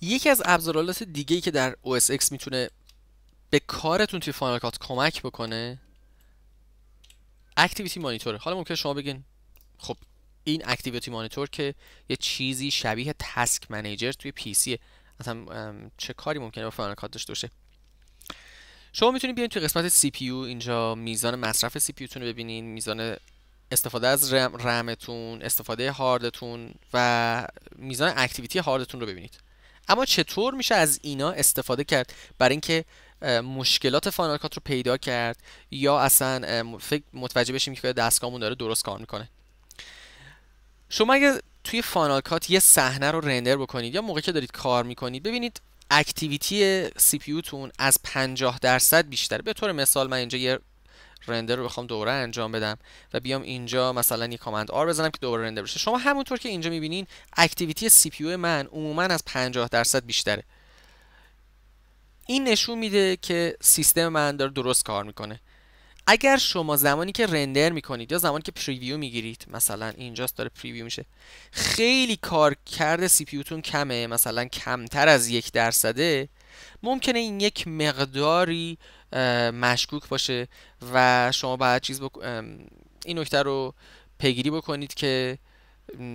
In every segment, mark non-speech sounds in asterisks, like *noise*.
یکی از ابزارالات دیگه که در X میتونه به کارتون توی فاینال کات کمک بکنه اکتیویتی مانیتوره حالا ممکن شما بگین خب این اکتیویتی مانیتور که یه چیزی شبیه تسک منیجر توی پی سی مثلا چه کاری ممکنه با فاینال کات داشته باشه شما میتونید بیاین توی قسمت سی پی اینجا میزان مصرف سی پی رو ببینین میزان استفاده از رم، رمتون استفاده هاردتون و میزان اکتیویتی هاردتون رو ببینید اما چطور میشه از اینا استفاده کرد برای اینکه مشکلات فاینال کات رو پیدا کرد یا اصلا فکر متوجه بشیم که دستگاهمون داره درست کار میکنه شما اگه توی فاینال کات یه صحنه رو رندر بکنید یا موقعی که دارید کار میکنید ببینید اکتیویتی سی پی تون از 50 درصد بیشتره به طور مثال من اینجا یه رندر رو بخوام دوباره انجام بدم و بیام اینجا مثلا یک کامند آر بزنم که دوباره رندر بشه شما همونطور که اینجا میبینین اکتیویتی سی پی من عموما از 50 درصد بیشتره این نشون میده که سیستم من داره درست کار میکنه اگر شما زمانی که رندر میکنید یا زمانی که پریویو میگیرید مثلا اینجاست داره پریویو میشه خیلی کار کرده سی پیوتون کمه مثلا کمتر از یک درصده ممکنه این یک مقداری مشکوک باشه و شما باید چیز این نکته رو پیگیری بکنید که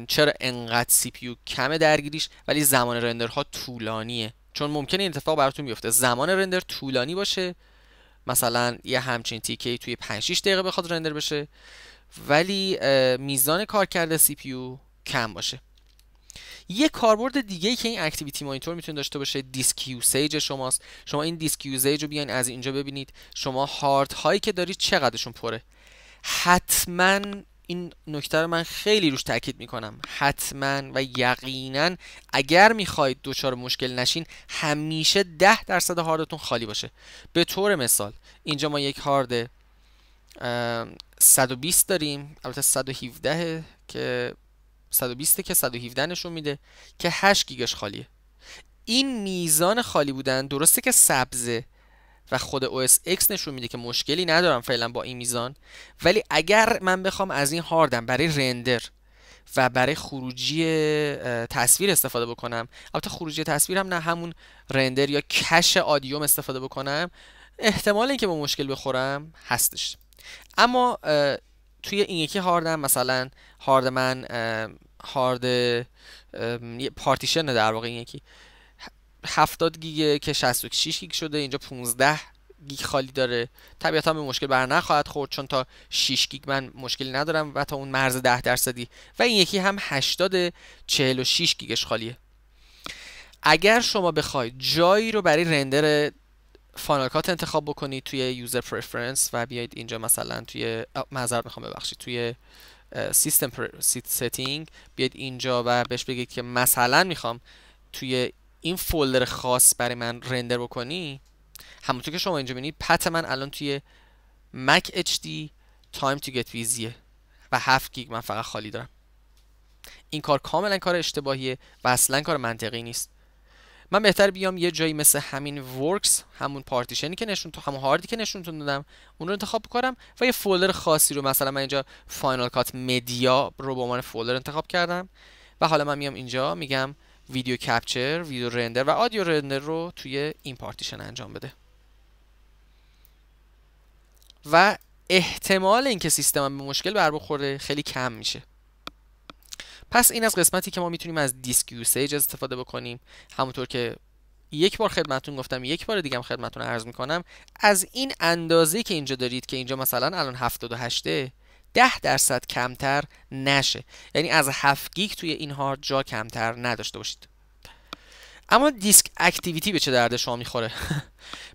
چرا انقدر سی پی کمه درگیریش ولی زمان رندرها طولانیه چون ممکنه این اتفاق براتون بیفته زمان رندر طولانی باشه مثلا یه همچین تیکه توی 5 6 دقیقه بخواد رندر بشه ولی میزان کارکرد سی پی کم باشه یه کاربرد دیگه که این اکتیویتی مانیتور میتونه داشته باشه دیسک یوسیج شماست شما این دیسک یوسیج رو بیاین از اینجا ببینید شما هارد هایی که دارید چقدرشون پره حتما این نکته رو من خیلی روش تاکید میکنم حتما و یقینا اگر میخواید دچار مشکل نشین همیشه 10 درصد هاردتون خالی باشه به طور مثال اینجا ما یک هارد 120 داریم البته 117 که 120 که 117 نشون میده که 8 گیگش خالیه این میزان خالی بودن درسته که سبزه و خود OS X نشون میده که مشکلی ندارم فعلا با این میزان ولی اگر من بخوام از این هاردم برای رندر و برای خروجی تصویر استفاده بکنم البته خروجی تصویر هم نه همون رندر یا کش آدیوم استفاده بکنم احتمال اینکه با مشکل بخورم هستش اما توی این یکی هاردم مثلا هارد من هارد پارتیشن در واقع این یکی 70 گیگ که 66 گیگ شده اینجا 15 گیگ خالی داره طبیعتا به مشکل بر نخواهد خورد چون تا 6 گیگ من مشکلی ندارم و تا اون مرز 10 درصدی و این یکی هم 80 46 گیگش خالیه اگر شما بخواید جایی رو برای رندر فانال کات انتخاب بکنید توی یوزر پرفرنس و بیایید اینجا مثلا توی معذرت میخوام ببخشید توی سیستم سیتینگ بیاید اینجا و بهش بگید که مثلا میخوام توی این فولدر خاص برای من رندر بکنی همونطور که شما اینجا بینید پت من الان توی مک اچ دی تایم تو گت ویزیه و 7 گیگ من فقط خالی دارم این کار کاملا کار اشتباهیه و اصلا کار منطقی نیست من بهتر بیام یه جایی مثل همین ورکس همون پارتیشنی که نشون تو همون هاردی که نشونتون دادم اون رو انتخاب بکنم و یه فولدر خاصی رو مثلا من اینجا فاینال کات مدیا رو به عنوان فولدر انتخاب کردم و حالا من میام اینجا میگم ویدیو کپچر ویدیو رندر و آدیو رندر رو توی این پارتیشن انجام بده و احتمال اینکه سیستمم به مشکل بر بخوره خیلی کم میشه پس این از قسمتی که ما میتونیم از دیسک یوسیج استفاده بکنیم همونطور که یک بار خدمتون گفتم یک بار دیگه هم خدمتون عرض میکنم از این اندازه که اینجا دارید که اینجا مثلا الان 78 10 درصد کمتر نشه یعنی از 7 گیگ توی این هارد جا کمتر نداشته باشید اما دیسک اکتیویتی به چه درد شما میخوره *laughs*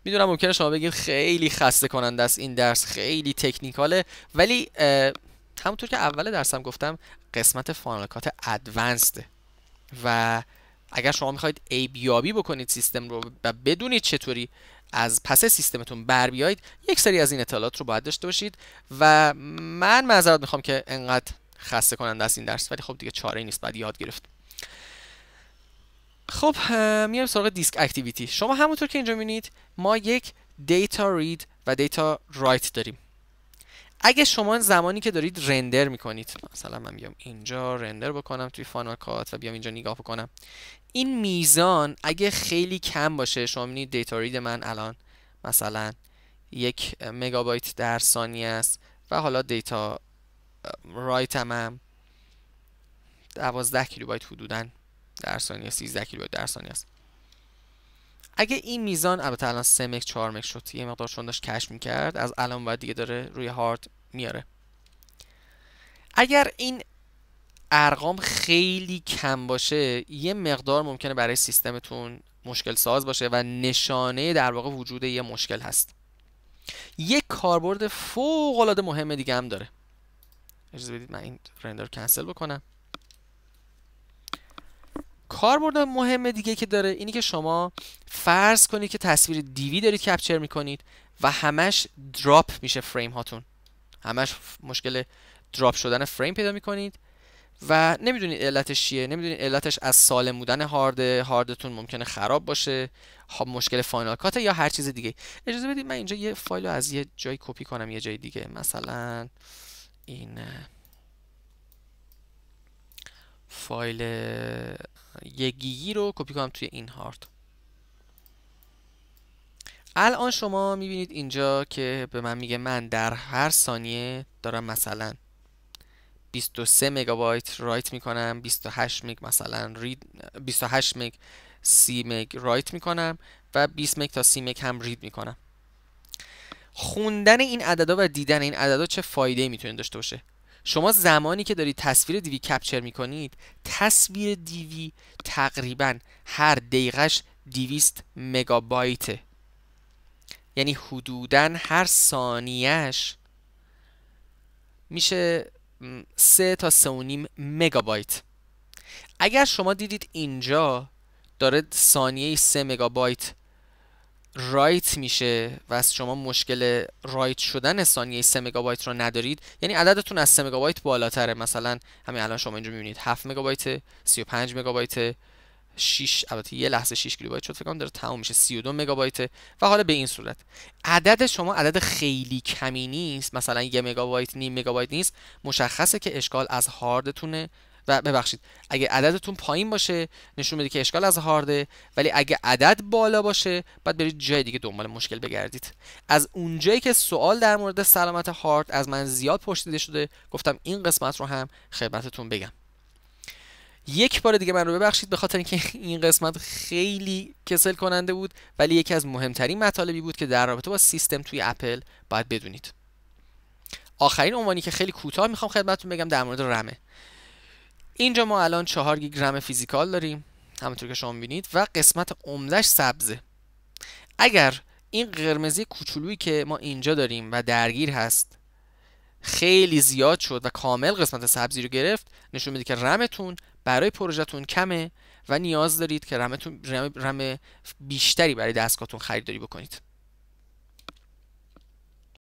میدونم ممکنه شما بگید خیلی خسته کننده است این درس خیلی تکنیکاله ولی همونطور که اول درسم گفتم قسمت فانال کات ادوانسد و اگر شما میخواید ای بیابی بکنید سیستم رو و بدونید چطوری از پس سیستمتون بر بیایید یک سری از این اطلاعات رو باید داشته باشید و من معذرت میخوام که انقدر خسته کننده است این درس ولی خب دیگه چاره نیست باید یاد گرفت خب میایم سراغ دیسک اکتیویتی شما همونطور که اینجا میبینید ما یک دیتا رید و دیتا رایت داریم اگه شما زمانی که دارید رندر میکنید مثلا من بیام اینجا رندر بکنم توی فانال کات و بیام اینجا نگاه بکنم این میزان اگه خیلی کم باشه شما میبینید دیتا رید من الان مثلا یک مگابایت در ثانیه است و حالا دیتا رایت هم, هم 12 کیلوبایت حدودا در ثانیه 13 کیلوبایت در ثانیه است اگه این میزان البته الان 3 مک 4 مک شد یه مقدار چون داشت کش میکرد از الان باید دیگه داره روی هارد میاره اگر این ارقام خیلی کم باشه یه مقدار ممکنه برای سیستمتون مشکل ساز باشه و نشانه در واقع وجود یه مشکل هست یک کاربرد فوق العاده مهم دیگه هم داره اجازه بدید من این رندر کنسل بکنم کاربرد مهم دیگه که داره اینی که شما فرض کنید که تصویر دیوی دارید کپچر میکنید و همش دراپ میشه فریم هاتون همش مشکل دراپ شدن فریم پیدا میکنید و نمیدونید علتش چیه نمیدونید علتش از سالم بودن هارد هاردتون ممکنه خراب باشه خب مشکل فاینال کات یا هر چیز دیگه اجازه بدید من اینجا یه فایل رو از یه جای کپی کنم یه جای دیگه مثلا این فایل یه گیگی رو کپی کنم توی این هارد الان شما میبینید اینجا که به من میگه من در هر ثانیه دارم مثلا 23 مگابایت رایت میکنم 28 مگ مثلا رید 28 مگ 30 مگ رایت میکنم و 20 مگ تا 30 مگ هم رید میکنم خوندن این عددا و دیدن این عددا چه فایده میتونه داشته باشه شما زمانی که دارید تصویر دیوی کپچر میکنید تصویر دیوی تقریبا هر دقیقش 200 مگابایته یعنی حدودا هر ثانیهش میشه 3 تا 3.5 مگابایت اگر شما دیدید اینجا داره ثانیه 3 مگابایت رایت میشه و از شما مشکل رایت شدن ثانیه 3 مگابایت رو ندارید یعنی عددتون از 3 مگابایت بالاتره مثلا همین الان شما اینجا میبینید 7 مگابایت 35 مگابایت 6 البته یه لحظه 6 گیگابایت شد فکر کنم داره تموم میشه 32 مگابایت و حالا به این صورت عدد شما عدد خیلی کمی نیست مثلا یه مگابایت نیم مگابایت نیست مشخصه که اشکال از هاردتونه و ببخشید اگه عددتون پایین باشه نشون میده که اشکال از هارده ولی اگه عدد بالا باشه باید برید جای دیگه دنبال مشکل بگردید از اونجایی که سوال در مورد سلامت هارد از من زیاد پرسیده شده گفتم این قسمت رو هم خدمتتون بگم یک بار دیگه من رو ببخشید به خاطر اینکه *laughs* این قسمت خیلی کسل کننده بود ولی یکی از مهمترین مطالبی بود که در رابطه با سیستم توی اپل باید بدونید آخرین عنوانی که خیلی کوتاه میخوام خدمتتون بگم در مورد رمه اینجا ما الان 4 گیگ رم فیزیکال داریم همونطور که شما میبینید و قسمت عمدهش سبزه اگر این قرمزی کوچولویی که ما اینجا داریم و درگیر هست خیلی زیاد شد و کامل قسمت سبزی رو گرفت نشون میده که رمتون برای پروژهتون کمه و نیاز دارید که رمتون رم, رم بیشتری برای دستگاهتون خریداری بکنید